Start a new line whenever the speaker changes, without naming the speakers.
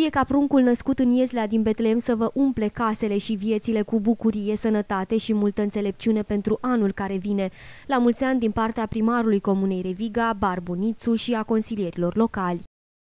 Fie ca pruncul născut în Ieslea din Betlehem să vă umple casele și viețile cu bucurie, sănătate și multă înțelepciune pentru anul care vine. La mulți ani din partea primarului Comunei Reviga, Barbunițu și a consilierilor locali.